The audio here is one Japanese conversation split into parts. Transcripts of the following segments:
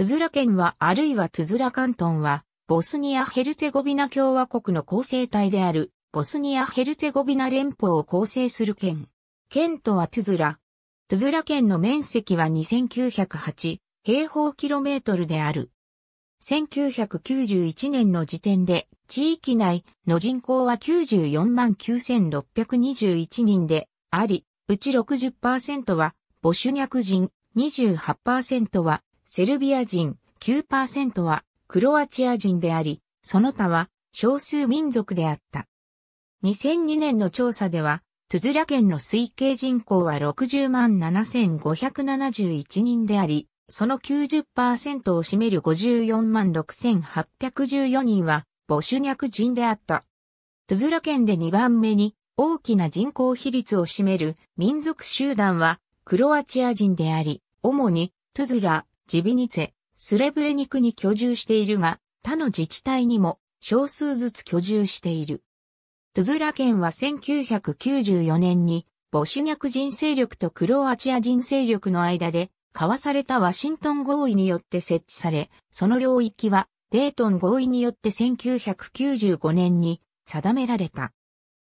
トゥズラ県はあるいはトゥズラ関東は、ボスニア・ヘルツェゴビナ共和国の構成体である、ボスニア・ヘルツェゴビナ連邦を構成する県。県とはトゥズラ。トゥズラ県の面積は2908平方キロメートルである。1991年の時点で、地域内の人口は94万9621人であり、うち60%はボシュニャク人、28%はセルビア人、9%はクロアチア人であり、その他は少数民族であった。2002年の調査では、トゥズラ県の推計人口は60万7571人であり、その90%を占める54万6814人は、ボシュニャク人であった。トゥズラ県で2番目に大きな人口比率を占める民族集団は、クロアチア人であり、主にトゥズラ、ジビニツェ、スレブレニクに居住しているが、他の自治体にも少数ずつ居住している。トゥズラ県は1994年にボシュニャク人勢力とクロアチア人勢力の間で交わされたワシントン合意によって設置され、その領域はデートン合意によって1995年に定められた。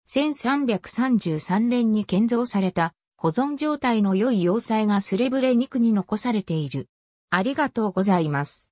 1333年に建造された保存状態の良い要塞がスレブレニクに残されている。ありがとうございます。